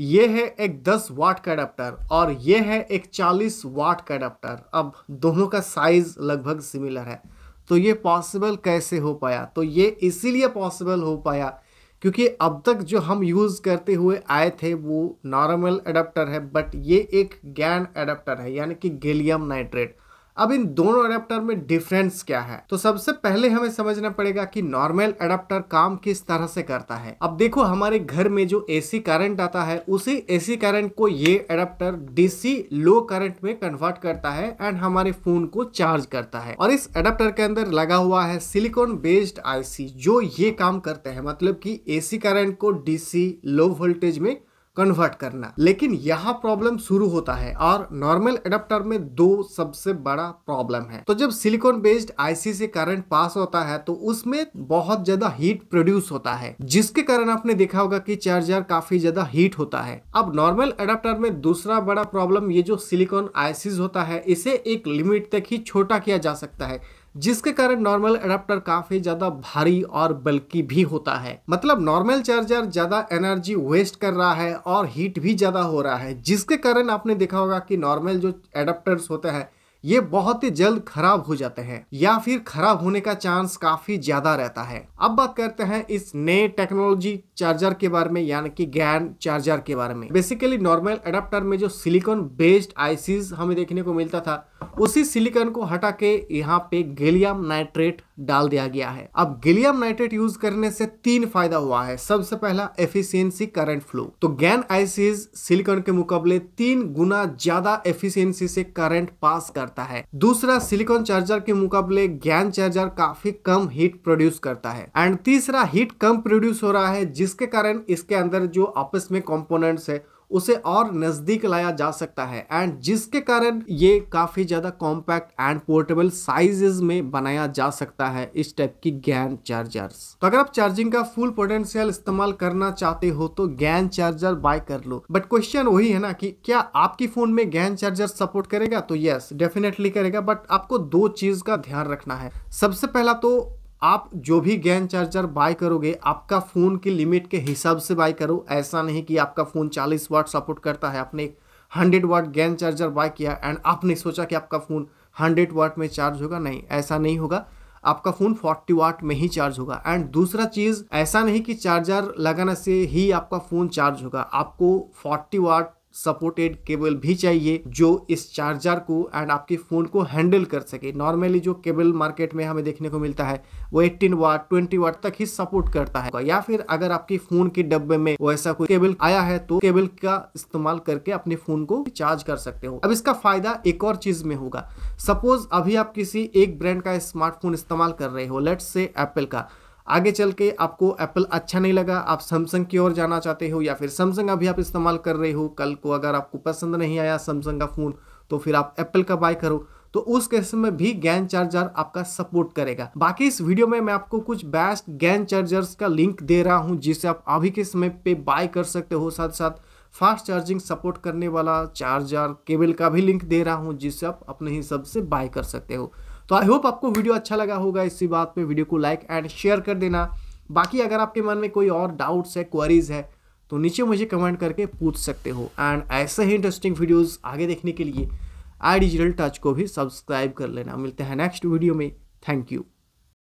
ये है एक 10 वाट का अडाप्टर और ये है एक 40 वाट का अडाप्टर अब दोनों का साइज़ लगभग सिमिलर है तो ये पॉसिबल कैसे हो पाया तो ये इसीलिए पॉसिबल हो पाया क्योंकि अब तक जो हम यूज़ करते हुए आए थे वो नॉर्मल अडाप्टर है बट ये एक गैन अडाप्टर है यानी कि गेलियम नाइट्रेट अब इन दोनों अडेप्टर में डिफरेंस क्या है तो सबसे पहले हमें समझना पड़ेगा कि नॉर्मल अडेप्टर काम किस तरह से करता है अब देखो हमारे घर में जो एसी करंट आता है उसी एसी करंट को ये अडेप्टर डीसी लो करंट में कन्वर्ट करता है एंड हमारे फोन को चार्ज करता है और इस अडेप्टर के अंदर लगा हुआ है सिलिकॉन बेस्ड आईसी जो ये काम करते हैं मतलब की एसी करंट को डीसी लो वोल्टेज में कन्वर्ट करना लेकिन यहाँ प्रॉब्लम शुरू होता है और नॉर्मल एडाप्टर में दो सबसे बड़ा प्रॉब्लम है तो जब सिलिकॉन बेस्ड आईसी से करंट पास होता है तो उसमें बहुत ज्यादा हीट प्रोड्यूस होता है जिसके कारण आपने देखा होगा कि चार्जर काफी ज्यादा हीट होता है अब नॉर्मल एडाप्टर में दूसरा बड़ा प्रॉब्लम ये जो सिलिकॉन आईसीज होता है इसे एक लिमिट तक ही छोटा किया जा सकता है जिसके कारण नॉर्मल एडाप्टर काफी ज्यादा भारी और बल्कि भी होता है मतलब नॉर्मल चार्जर ज्यादा एनर्जी वेस्ट कर रहा है और हीट भी ज्यादा हो रहा है जिसके कारण आपने देखा होगा कि नॉर्मल जो एडाप्टर होते हैं ये बहुत ही जल्द खराब हो जाते हैं या फिर खराब होने का चांस काफी ज्यादा रहता है अब बात करते हैं इस नए टेक्नोलॉजी चार्जर के बारे में यानी कि गैन चार्जर के बारे में बेसिकली नॉर्मल एडाप्टर में जो सिलिकॉन बेस्ड आईसीज हमें देखने को मिलता था उसी सिलिकॉन को हटा के यहाँ पे गैलियम नाइट्रेट डाल दिया गया है अब गैलियम नाइट्रेट यूज करने से तीन फायदा हुआ है सबसे पहला एफिशियंसी करंट फ्लो तो गैन आईसीज सिलिकॉन के मुकाबले तीन गुना ज्यादा एफिशियंसी से करंट पास करता है दूसरा सिलिकॉन चार्जर के मुकाबले गैन चार्जर काफी कम हीट प्रोड्यूस करता है एंड तीसरा हीट कम प्रोड्यूस हो रहा है जिस जिसके कारण इसके अंदर जो आपस में कंपोनेंट्स है उसे और नज़दीक लाया जा सकता है एंड जिसके कारण ये काफ़ी ज़्यादा कॉम्पैक्ट एंड पोर्टेबल साइजेस में बनाया जा सकता है इस टाइप की गैन चार्जर्स तो अगर आप चार्जिंग का फुल पोटेंशियल इस्तेमाल करना चाहते हो तो गैन चार्जर बाय कर लो बट क्वेश्चन वही है ना कि क्या आपकी फ़ोन में गैन चार्जर सपोर्ट करेगा तो यस डेफिनेटली करेगा बट आपको दो चीज़ का ध्यान रखना है सबसे पहला तो आप जो भी गैन चार्जर बाय करोगे आपका फ़ोन की लिमिट के हिसाब से बाय करो ऐसा नहीं कि आपका फ़ोन 40 वाट सपोर्ट करता है आपने 100 वाट गैन चार्जर बाय किया एंड आपने सोचा कि आपका फ़ोन 100 वाट में चार्ज होगा नहीं ऐसा नहीं होगा आपका फ़ोन 40 वाट में ही चार्ज होगा एंड दूसरा चीज़ ऐसा नहीं कि चार्जर लगाने से ही आपका फ़ोन चार्ज होगा आपको 40 वाट सपोर्टेड केबल भी चाहिए जो इस चार्जर को एंड आपके फ़ोन को हैंडल कर सके नॉर्मली जो केबल मार्केट में हमें देखने को मिलता है वो 18 वाट 20 वाट तक ही सपोर्ट करता है या फिर अगर आपके फ़ोन के डब्बे में वैसा कोई केबल आया है तो केबल का इस्तेमाल करके अपने फ़ोन को चार्ज कर सकते हो अब इसका फ़ायदा एक और चीज़ में होगा सपोज अभी आप किसी एक ब्रांड का स्मार्टफोन इस्तेमाल कर रहे हो लेट्स से एप्पल का आगे चल के आपको एप्पल अच्छा नहीं लगा आप सैमसंग की ओर जाना चाहते हो या फिर सैमसंग अभी आप इस्तेमाल कर रहे हो कल को अगर आपको पसंद नहीं आया सैमसंग का फ़ोन तो फिर आप एप्पल का बाय करो तो उस केस में भी गैन चार्जर आपका सपोर्ट करेगा बाकी इस वीडियो में मैं आपको कुछ बेस्ट गैन चार्जर्स का लिंक दे रहा हूँ जिसे आप अभी के समय पे बाय कर सकते हो साथ साथ फास्ट चार्जिंग सपोर्ट करने वाला चार्जर केबल का भी लिंक दे रहा हूँ जिससे आप अपने हिसाब से बाय कर सकते हो तो आई होप आपको वीडियो अच्छा लगा होगा इसी बात पे वीडियो को लाइक एंड शेयर कर देना बाकी अगर आपके मन में कोई और डाउट्स है क्वारीज है तो नीचे मुझे कमेंट करके पूछ सकते हो एंड ऐसे ही इंटरेस्टिंग वीडियोज़ आगे देखने के लिए आई डिजिटल टच को भी सब्सक्राइब कर लेना मिलते हैं नेक्स्ट वीडियो में थैंक यू